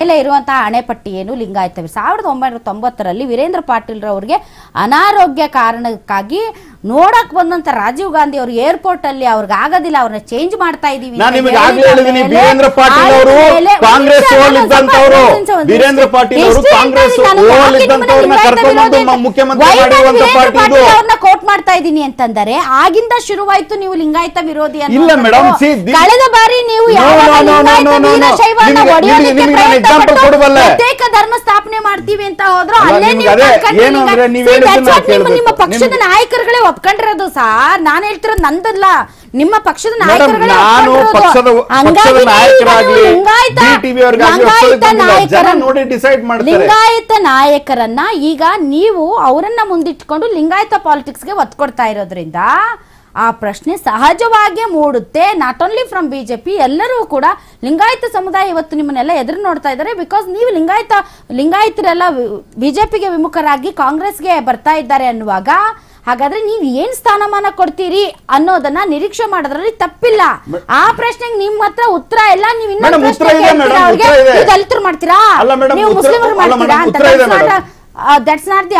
ಮೇಲೆ ಇರುವಂತಹ ಪಟ್ಟಿ ಏನು ಲಿಂಗಾಯತ ಸಾವಿರದ ಒಂಬೈನೂರ ತೊಂಬತ್ತರಲ್ಲಿ ವೀರೇಂದ್ರ ಪಾಟೀಲ್ ರವರಿಗೆ ಅನಾರೋಗ್ಯ ಕಾರಣಕ್ಕಾಗಿ ನೋಡಕ್ ಬಂದಂತ ರಾಜೀವ್ ಗಾಂಧಿ ಅವರು ಏರ್ಪೋರ್ಟ್ ಅಲ್ಲಿ ಅವ್ರಿಗೆ ಆಗೋದಿಲ್ಲ ಅವ್ರನ್ನ ಚೇಂಜ್ ಮಾಡ್ತಾ ಇದೀವಿ ಮಾಡ್ತಾ ಇದ್ದೀನಿ ಅಂತಂದರೆ ಆಗಿಂದ ಶುರುವಾಯ್ತು ನೀವು ಲಿಂಗಾಯತ ವಿರೋಧಿ ಕಳೆದ ಬಾರಿ ನೀವು ಧರ್ಮ ಸ್ಥಾಪನೆ ಮಾಡ್ತೀವಿ ಅಂತ ಹೋದ್ರು ಅಲ್ಲೇ ನಿಮ್ಮ ಪಕ್ಷದ ನಾಯಕರುಗಳೇ ಒಪ್ಕೊಂಡಿರೋದು ಸಾರ್ ನಾನು ಹೇಳ್ತಿರೋದು ನಂದಲ್ಲ ನಿಮ್ಮ ಪಕ್ಷದ ಲಿಂಗಾಯತ ನಾಯಕರನ್ನ ಈಗ ನೀವು ಅವರನ್ನ ಮುಂದಿಟ್ಕೊಂಡು ಲಿಂಗಾಯತ ಪಾಲಿಟಿಕ್ಸ್ಗೆ ಒತ್ತು ಕೊಡ್ತಾ ಇರೋದ್ರಿಂದ ಆ ಪ್ರಶ್ನೆ ಸಹಜವಾಗಿ ಮೂಡುತ್ತೆ ನಾಟ್ ಓನ್ಲಿ ಫ್ರಮ್ ಬಿಜೆಪಿ ಎಲ್ಲರೂ ಕೂಡ ಲಿಂಗಾಯತ ಸಮುದಾಯ ಇವತ್ತು ನಿಮ್ಮನ್ನೆಲ್ಲ ಎದುರು ನೋಡ್ತಾ ಇದ್ದಾರೆ ಬಿಕಾಸ್ ನೀವು ಲಿಂಗಾಯತ ಲಿಂಗಾಯತರೆಲ್ಲ ಬಿ ಜೆ ಪಿಗೆ ವಿಮುಖರಾಗಿ ಕಾಂಗ್ರೆಸ್ಗೆ ಬರ್ತಾ ಇದ್ದಾರೆ ಅನ್ನುವಾಗ ಹಾಗಾದ್ರೆ ನೀವ್ ಏನ್ ಸ್ಥಾನಮಾನ ಕೊಡ್ತೀರಿ ಅನ್ನೋದನ್ನ ನಿರೀಕ್ಷೆ ಮಾಡೋದ್ರಲ್ಲಿ ತಪ್ಪಿಲ್ಲ ಆ ಪ್ರಶ್ನೆಗೆ ನಿಮ್ ಹತ್ರ ಉತ್ತರ ಇಲ್ಲ ನೀವ್ ಇನ್ನೊಂದು ದಲಿತರು ಮಾಡ್ತೀರಾ ನೀವು ಮುಸ್ಲಿಮರು ಮಾಡ್ತೀರಾ ದಟ್ಸ್ ನಾಟ್ ದಿ